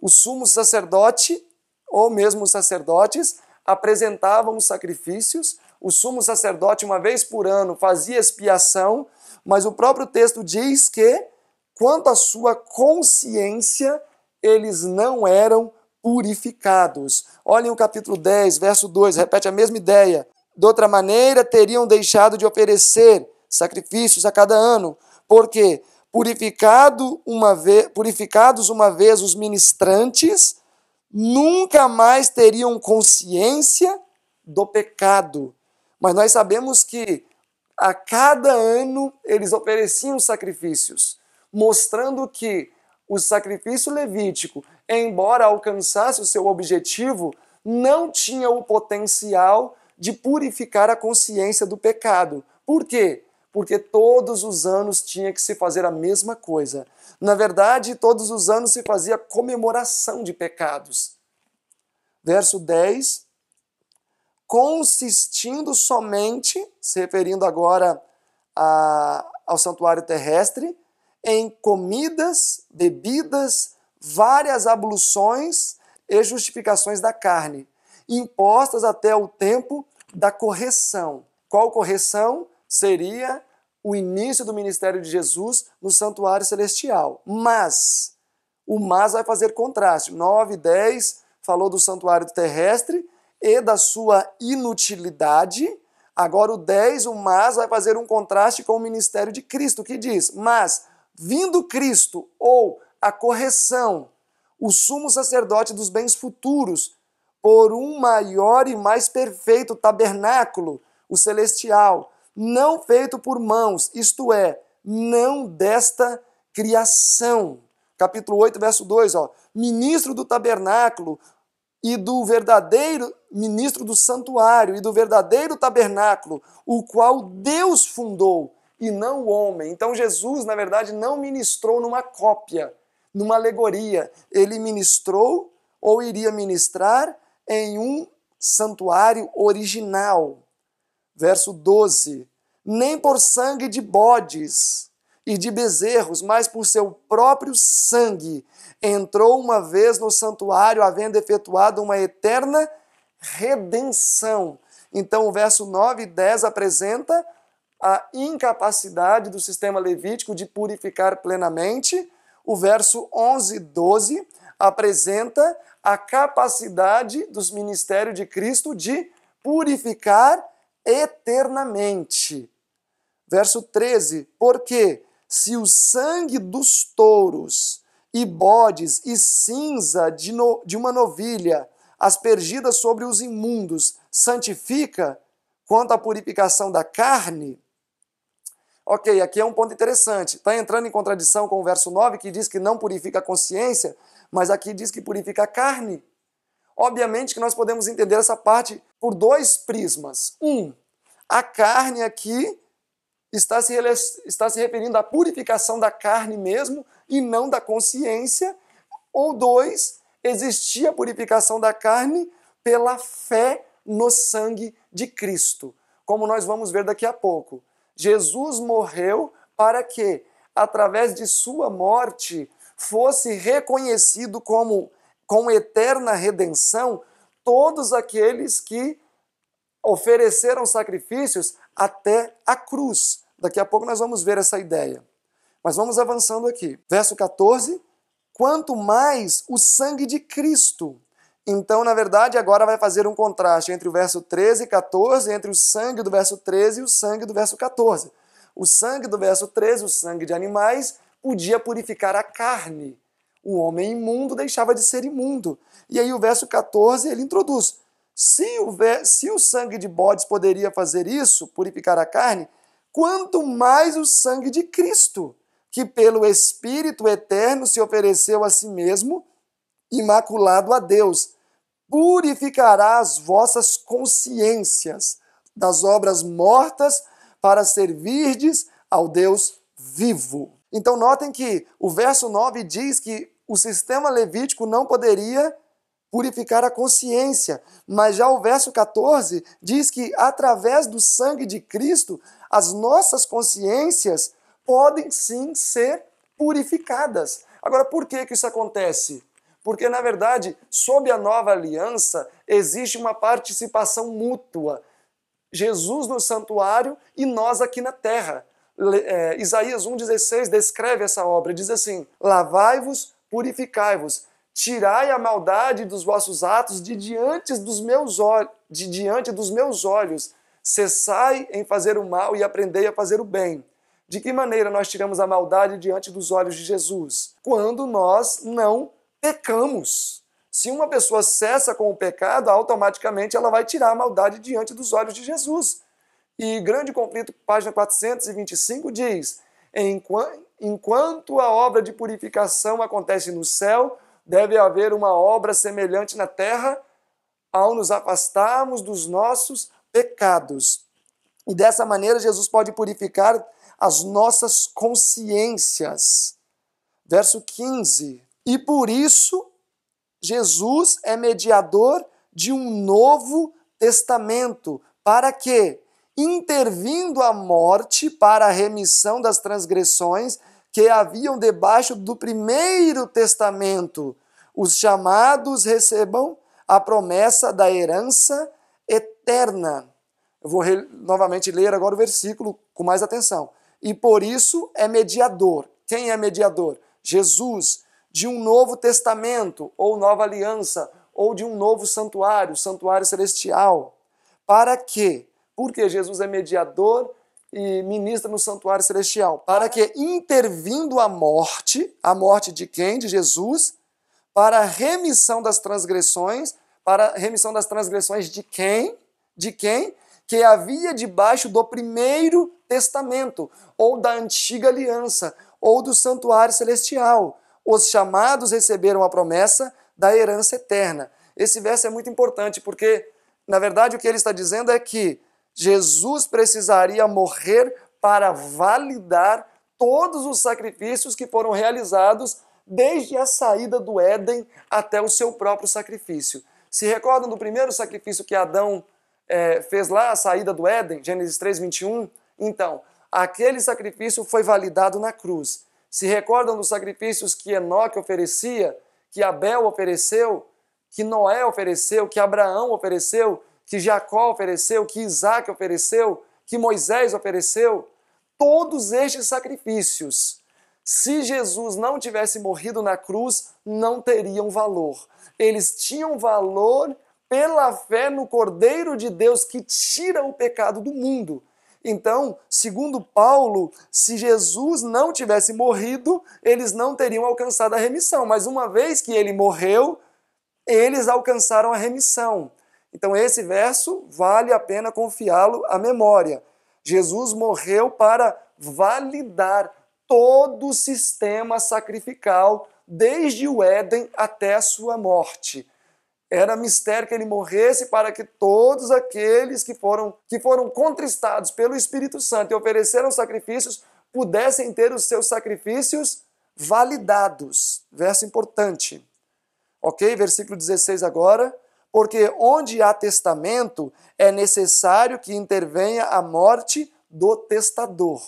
o sumo sacerdote, ou mesmo os sacerdotes, apresentavam os sacrifícios o sumo sacerdote, uma vez por ano, fazia expiação, mas o próprio texto diz que, quanto à sua consciência, eles não eram purificados. Olhem o capítulo 10, verso 2, repete a mesma ideia. De outra maneira, teriam deixado de oferecer sacrifícios a cada ano, porque purificado uma vez, purificados uma vez os ministrantes, nunca mais teriam consciência do pecado. Mas nós sabemos que a cada ano eles ofereciam sacrifícios, mostrando que o sacrifício levítico, embora alcançasse o seu objetivo, não tinha o potencial de purificar a consciência do pecado. Por quê? Porque todos os anos tinha que se fazer a mesma coisa. Na verdade, todos os anos se fazia comemoração de pecados. Verso 10 consistindo somente, se referindo agora a, ao santuário terrestre, em comidas, bebidas, várias abluções e justificações da carne, impostas até o tempo da correção. Qual correção? Seria o início do ministério de Jesus no santuário celestial. Mas, o mas vai fazer contraste. 9, 10 falou do santuário terrestre, e da sua inutilidade. Agora, o 10, o mas, vai fazer um contraste com o ministério de Cristo, que diz: Mas, vindo Cristo, ou a correção, o sumo sacerdote dos bens futuros, por um maior e mais perfeito tabernáculo, o celestial, não feito por mãos, isto é, não desta criação. Capítulo 8, verso 2, ó. Ministro do tabernáculo, e do verdadeiro ministro do santuário e do verdadeiro tabernáculo, o qual Deus fundou e não o homem. Então Jesus, na verdade, não ministrou numa cópia, numa alegoria. Ele ministrou ou iria ministrar em um santuário original. Verso 12: Nem por sangue de bodes e de bezerros, mas por seu próprio sangue entrou uma vez no santuário, havendo efetuado uma eterna redenção. Então, o verso 9 e 10 apresenta a incapacidade do sistema levítico de purificar plenamente. O verso 11 e 12 apresenta a capacidade dos ministérios de Cristo de purificar eternamente. Verso 13, porque se o sangue dos touros e bodes e cinza de, no, de uma novilha aspergida sobre os imundos santifica quanto à purificação da carne? Ok, aqui é um ponto interessante. Está entrando em contradição com o verso 9, que diz que não purifica a consciência, mas aqui diz que purifica a carne. Obviamente que nós podemos entender essa parte por dois prismas. Um, a carne aqui está se, está se referindo à purificação da carne mesmo e não da consciência. Ou dois, existia a purificação da carne pela fé no sangue de Cristo, como nós vamos ver daqui a pouco. Jesus morreu para que, através de sua morte, fosse reconhecido como com eterna redenção todos aqueles que ofereceram sacrifícios até a cruz. Daqui a pouco nós vamos ver essa ideia. Mas vamos avançando aqui. Verso 14: Quanto mais o sangue de Cristo. Então, na verdade, agora vai fazer um contraste entre o verso 13 e 14, entre o sangue do verso 13 e o sangue do verso 14. O sangue do verso 13, o sangue de animais, podia purificar a carne. O homem imundo deixava de ser imundo. E aí o verso 14 ele introduz: se o, se o sangue de bodes poderia fazer isso, purificar a carne, quanto mais o sangue de Cristo, que pelo Espírito eterno se ofereceu a si mesmo, imaculado a Deus, purificará as vossas consciências das obras mortas para servirdes ao Deus vivo. Então notem que o verso 9 diz que o sistema levítico não poderia purificar a consciência, mas já o verso 14 diz que através do sangue de Cristo as nossas consciências podem sim ser purificadas. Agora, por que, que isso acontece? Porque, na verdade, sob a nova aliança, existe uma participação mútua. Jesus no santuário e nós aqui na terra. É, Isaías 1,16 descreve essa obra, diz assim: Lavai-vos, purificai-vos, tirai a maldade dos vossos atos de diante dos meus, de diante dos meus olhos, Cessai em fazer o mal e aprendei a fazer o bem. De que maneira nós tiramos a maldade diante dos olhos de Jesus? Quando nós não pecamos. Se uma pessoa cessa com o pecado, automaticamente ela vai tirar a maldade diante dos olhos de Jesus. E Grande Conflito, página 425, diz: Enquanto a obra de purificação acontece no céu, deve haver uma obra semelhante na terra ao nos afastarmos dos nossos pecados. E dessa maneira Jesus pode purificar as nossas consciências. Verso 15. E por isso Jesus é mediador de um novo testamento, para que, intervindo a morte para a remissão das transgressões que haviam debaixo do primeiro testamento, os chamados recebam a promessa da herança eterna. Eu vou novamente ler agora o versículo com mais atenção. E por isso é mediador. Quem é mediador? Jesus, de um novo testamento, ou nova aliança, ou de um novo santuário, santuário celestial. Para quê? Porque Jesus é mediador e ministra no santuário celestial. Para que, intervindo a morte, a morte de quem? De Jesus, para a remissão das transgressões, para a remissão das transgressões de quem? de quem? Que havia debaixo do primeiro testamento, ou da antiga aliança, ou do santuário celestial. Os chamados receberam a promessa da herança eterna. Esse verso é muito importante porque, na verdade, o que ele está dizendo é que Jesus precisaria morrer para validar todos os sacrifícios que foram realizados desde a saída do Éden até o seu próprio sacrifício. Se recordam do primeiro sacrifício que Adão é, fez lá a saída do Éden, Gênesis 3, 21, então, aquele sacrifício foi validado na cruz. Se recordam dos sacrifícios que Enoque oferecia, que Abel ofereceu, que Noé ofereceu, que Abraão ofereceu, que Jacó ofereceu, que Isaac ofereceu, que Moisés ofereceu? Todos estes sacrifícios, se Jesus não tivesse morrido na cruz, não teriam valor. Eles tinham valor pela fé no Cordeiro de Deus que tira o pecado do mundo. Então, segundo Paulo, se Jesus não tivesse morrido, eles não teriam alcançado a remissão. Mas uma vez que ele morreu, eles alcançaram a remissão. Então, esse verso vale a pena confiá-lo à memória. Jesus morreu para validar todo o sistema sacrificial, desde o Éden até a sua morte. Era mistério que ele morresse para que todos aqueles que foram, que foram contristados pelo Espírito Santo e ofereceram sacrifícios pudessem ter os seus sacrifícios validados. Verso importante. Ok? Versículo 16 agora. Porque onde há testamento, é necessário que intervenha a morte do testador.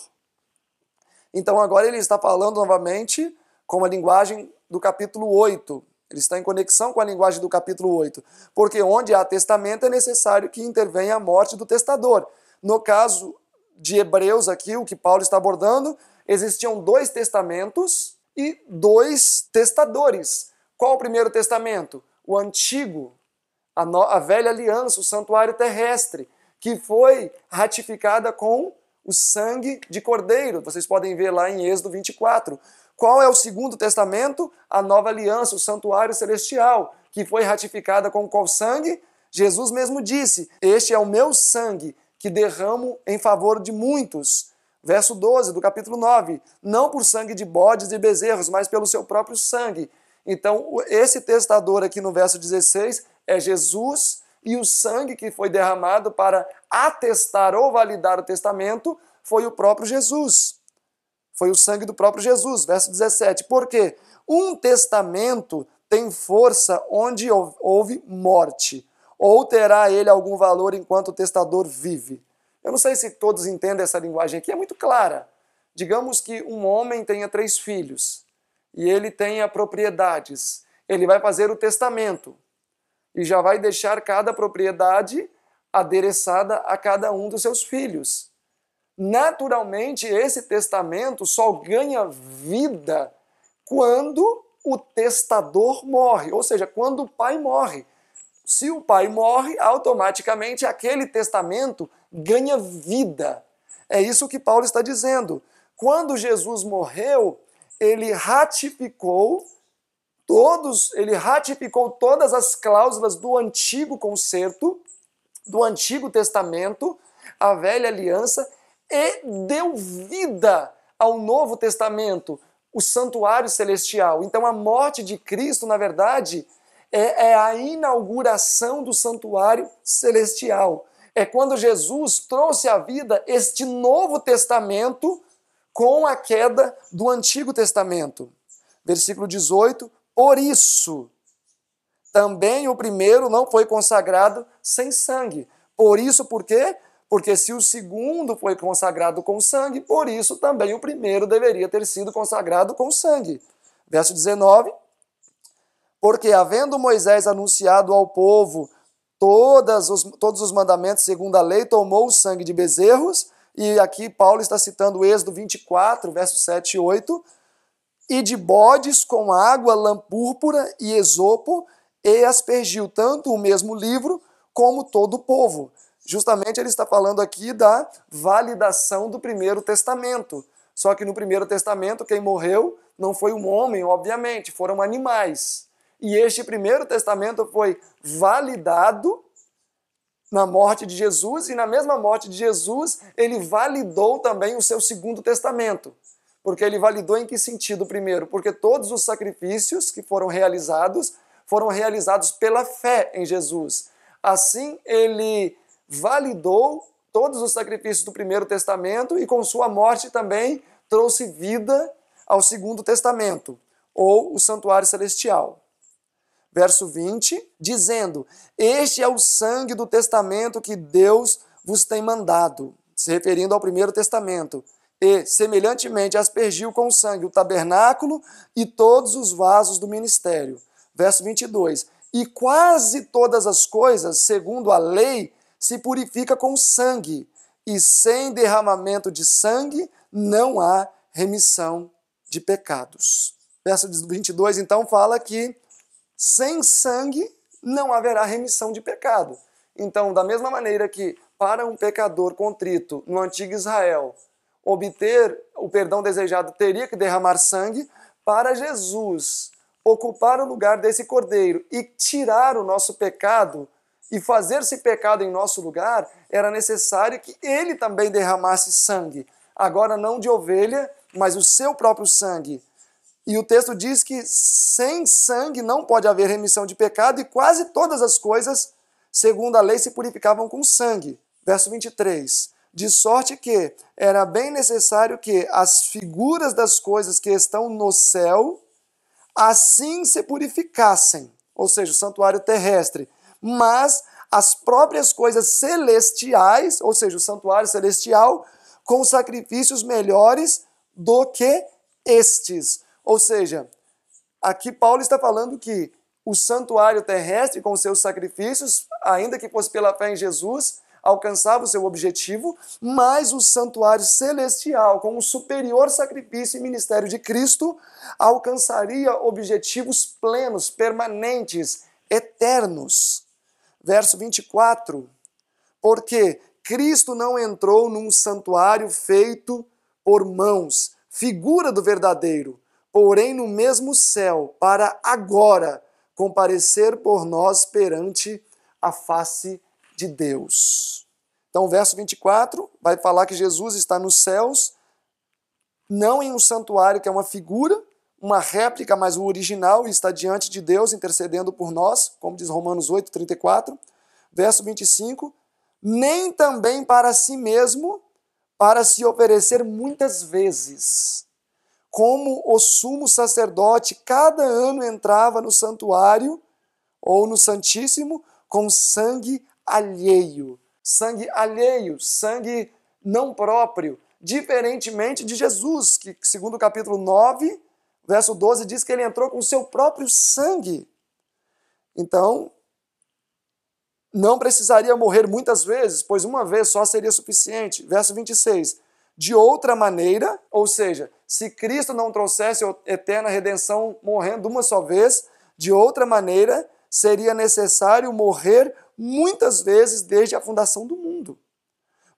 Então agora ele está falando novamente com a linguagem do capítulo 8, ele está em conexão com a linguagem do capítulo 8, porque onde há testamento é necessário que intervenha a morte do testador. No caso de Hebreus, aqui, o que Paulo está abordando, existiam dois testamentos e dois testadores. Qual o primeiro testamento? O antigo, a, no, a velha aliança, o santuário terrestre, que foi ratificada com o sangue de cordeiro. Vocês podem ver lá em Êxodo 24. Qual é o segundo testamento? A nova aliança, o santuário celestial, que foi ratificada com qual sangue? Jesus mesmo disse: Este é o meu sangue que derramo em favor de muitos. Verso 12 do capítulo 9: Não por sangue de bodes e bezerros, mas pelo seu próprio sangue. Então, esse testador aqui no verso 16 é Jesus e o sangue que foi derramado para atestar ou validar o testamento foi o próprio Jesus. Foi o sangue do próprio Jesus, verso 17. Por quê? Um testamento tem força onde houve morte, ou terá ele algum valor enquanto o testador vive. Eu não sei se todos entendem essa linguagem aqui, é muito clara. Digamos que um homem tenha três filhos e ele tenha propriedades. Ele vai fazer o testamento e já vai deixar cada propriedade adereçada a cada um dos seus filhos. Naturalmente, esse testamento só ganha vida quando o testador morre, ou seja, quando o pai morre. Se o pai morre, automaticamente aquele testamento ganha vida. É isso que Paulo está dizendo. Quando Jesus morreu, ele ratificou todos, ele ratificou todas as cláusulas do antigo concerto, do antigo testamento, a velha aliança, e deu vida ao Novo Testamento, o santuário celestial. Então, a morte de Cristo, na verdade, é, é a inauguração do santuário celestial. É quando Jesus trouxe à vida este Novo Testamento com a queda do Antigo Testamento. Versículo 18: Por isso, também o primeiro não foi consagrado sem sangue. Por isso, por quê? Porque se o segundo foi consagrado com sangue, por isso também o primeiro deveria ter sido consagrado com sangue. Verso 19. Porque, havendo Moisés anunciado ao povo todas os, todos os mandamentos segundo a lei, tomou o sangue de bezerros, e aqui Paulo está citando o Êxodo 24, verso 7 e 8, e de bodes com água, lã púrpura e esopo, e aspergiu tanto o mesmo livro como todo o povo. Justamente ele está falando aqui da validação do Primeiro Testamento. Só que no Primeiro Testamento, quem morreu não foi um homem, obviamente, foram animais. E este Primeiro Testamento foi validado na morte de Jesus, e na mesma morte de Jesus, ele validou também o seu Segundo Testamento. Porque ele validou em que sentido primeiro? Porque todos os sacrifícios que foram realizados foram realizados pela fé em Jesus. Assim, ele validou todos os sacrifícios do Primeiro Testamento e, com sua morte, também trouxe vida ao Segundo Testamento, ou o santuário celestial. Verso 20, dizendo: Este é o sangue do testamento que Deus vos tem mandado, se referindo ao Primeiro Testamento. E, semelhantemente, aspergiu com sangue o tabernáculo e todos os vasos do ministério. Verso 22. E quase todas as coisas, segundo a lei, se purifica com sangue, e sem derramamento de sangue não há remissão de pecados. Verso 22 então fala que sem sangue não haverá remissão de pecado. Então, da mesma maneira que para um pecador contrito no antigo Israel, obter o perdão desejado teria que derramar sangue, para Jesus ocupar o lugar desse cordeiro e tirar o nosso pecado, e fazer-se pecado em nosso lugar, era necessário que ele também derramasse sangue. Agora, não de ovelha, mas o seu próprio sangue. E o texto diz que sem sangue não pode haver remissão de pecado, e quase todas as coisas, segundo a lei, se purificavam com sangue. Verso 23. De sorte que era bem necessário que as figuras das coisas que estão no céu assim se purificassem, ou seja, o santuário terrestre, mas as próprias coisas celestiais, ou seja, o santuário celestial, com sacrifícios melhores do que estes. Ou seja, aqui Paulo está falando que o santuário terrestre, com seus sacrifícios, ainda que fosse pela fé em Jesus, alcançava o seu objetivo, mas o santuário celestial, com o superior sacrifício e ministério de Cristo, alcançaria objetivos plenos, permanentes, eternos verso 24. Porque Cristo não entrou num santuário feito por mãos, figura do verdadeiro, porém no mesmo céu, para agora comparecer por nós perante a face de Deus. Então, o verso 24 vai falar que Jesus está nos céus, não em um santuário que é uma figura, uma réplica, mas o original está diante de Deus intercedendo por nós, como diz Romanos 8, 34, verso 25, nem também para si mesmo, para se oferecer muitas vezes. Como o sumo sacerdote cada ano entrava no santuário ou no Santíssimo com sangue alheio. Sangue alheio, sangue não próprio, diferentemente de Jesus, que, segundo o capítulo 9, verso 12 diz que ele entrou com seu próprio sangue. Então, não precisaria morrer muitas vezes, pois uma vez só seria suficiente. Verso 26. De outra maneira, ou seja, se Cristo não trouxesse eterna redenção morrendo uma só vez, de outra maneira seria necessário morrer muitas vezes desde a fundação do mundo.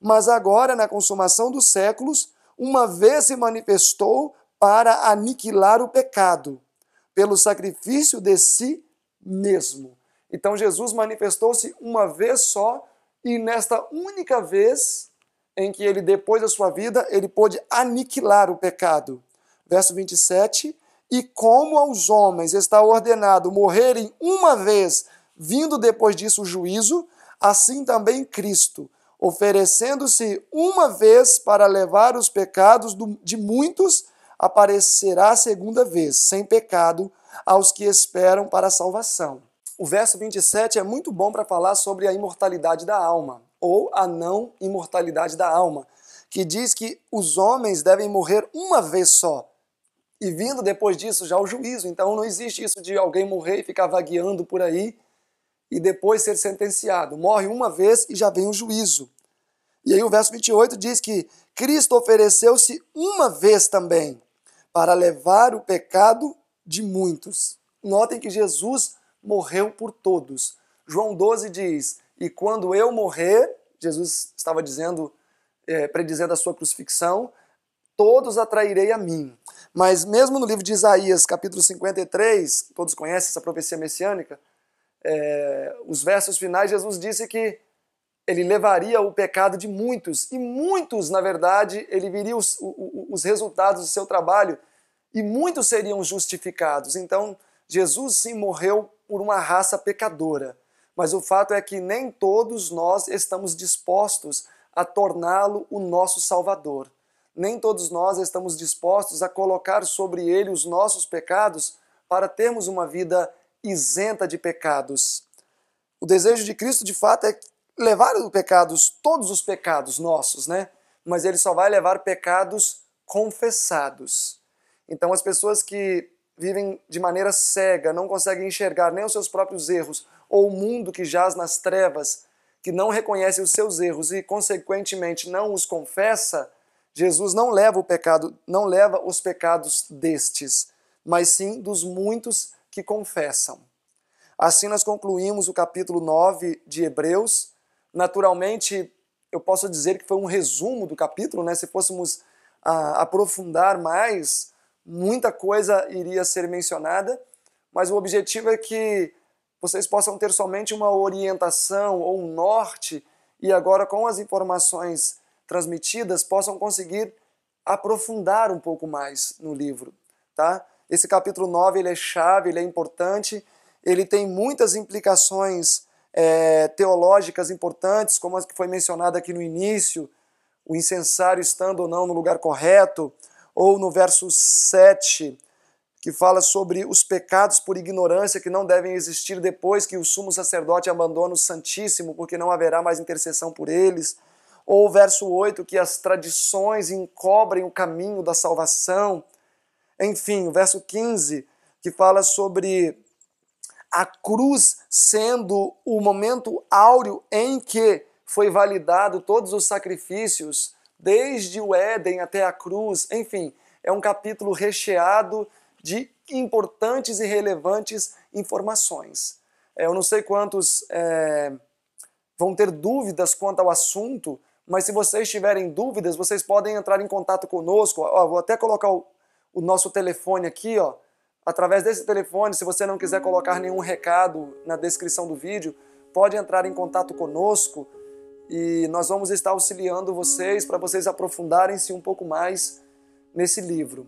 Mas agora, na consumação dos séculos, uma vez se manifestou para aniquilar o pecado, pelo sacrifício de si mesmo. Então Jesus manifestou-se uma vez só e nesta única vez em que ele depois da sua vida, ele pôde aniquilar o pecado. Verso 27, e como aos homens está ordenado morrerem uma vez, vindo depois disso o juízo, assim também Cristo, oferecendo-se uma vez para levar os pecados de muitos, aparecerá a segunda vez, sem pecado, aos que esperam para a salvação. O verso 27 é muito bom para falar sobre a imortalidade da alma, ou a não imortalidade da alma, que diz que os homens devem morrer uma vez só. E vindo depois disso já o juízo. Então não existe isso de alguém morrer e ficar vagueando por aí e depois ser sentenciado. Morre uma vez e já vem o juízo. E aí o verso 28 diz que Cristo ofereceu-se uma vez também para levar o pecado de muitos. Notem que Jesus morreu por todos. João 12 diz: E quando eu morrer, Jesus estava dizendo, é, predizendo a sua crucifixão, todos atrairei a mim. Mas mesmo no livro de Isaías, capítulo 53, todos conhecem essa profecia messiânica, é, os versos finais, Jesus disse que ele levaria o pecado de muitos, e muitos, na verdade, ele viria os, os resultados do seu trabalho, e muitos seriam justificados. Então, Jesus sim morreu por uma raça pecadora, mas o fato é que nem todos nós estamos dispostos a torná-lo o nosso Salvador. Nem todos nós estamos dispostos a colocar sobre ele os nossos pecados para termos uma vida isenta de pecados. O desejo de Cristo, de fato, é levar os pecados, todos os pecados nossos, né? Mas ele só vai levar pecados confessados. Então as pessoas que vivem de maneira cega, não conseguem enxergar nem os seus próprios erros, ou o mundo que jaz nas trevas, que não reconhece os seus erros e consequentemente não os confessa, Jesus não leva o pecado, não leva os pecados destes, mas sim dos muitos que confessam. Assim nós concluímos o capítulo 9 de Hebreus naturalmente, eu posso dizer que foi um resumo do capítulo, né? Se fôssemos ah, aprofundar mais, muita coisa iria ser mencionada, mas o objetivo é que vocês possam ter somente uma orientação ou um norte e agora com as informações transmitidas possam conseguir aprofundar um pouco mais no livro, tá? Esse capítulo 9, ele é chave, ele é importante, ele tem muitas implicações é, teológicas importantes, como as que foi mencionada aqui no início, o incensário estando ou não no lugar correto, ou no verso 7, que fala sobre os pecados por ignorância que não devem existir depois que o sumo sacerdote abandona o Santíssimo, porque não haverá mais intercessão por eles. Ou o verso 8, que as tradições encobrem o caminho da salvação. Enfim, o verso 15, que fala sobre a cruz sendo o momento áureo em que foi validado todos os sacrifícios, desde o Éden até a cruz, enfim, é um capítulo recheado de importantes e relevantes informações. É, eu não sei quantos é, vão ter dúvidas quanto ao assunto, mas se vocês tiverem dúvidas, vocês podem entrar em contato conosco. Ó, vou até colocar o, o nosso telefone aqui, ó, Através desse telefone, se você não quiser colocar nenhum recado na descrição do vídeo, pode entrar em contato conosco e nós vamos estar auxiliando vocês para vocês aprofundarem-se um pouco mais nesse livro.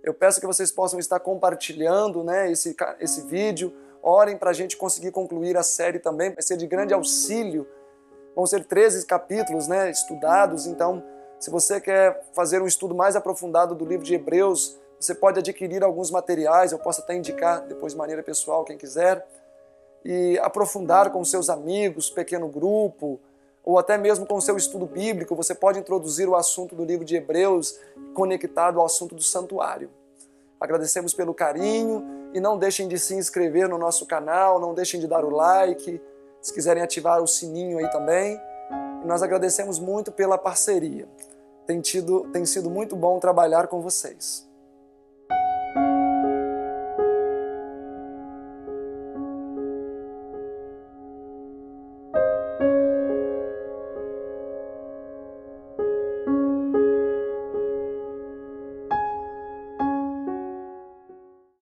Eu peço que vocês possam estar compartilhando né, esse, esse vídeo, orem para a gente conseguir concluir a série também, vai ser de grande auxílio. Vão ser 13 capítulos né, estudados, então se você quer fazer um estudo mais aprofundado do livro de Hebreus, você pode adquirir alguns materiais, eu posso até indicar depois de maneira pessoal, quem quiser, e aprofundar com seus amigos, pequeno grupo, ou até mesmo com seu estudo bíblico, você pode introduzir o assunto do livro de Hebreus conectado ao assunto do santuário. Agradecemos pelo carinho e não deixem de se inscrever no nosso canal, não deixem de dar o like, se quiserem ativar o sininho aí também. E nós agradecemos muito pela parceria. Tem, tido, tem sido muito bom trabalhar com vocês.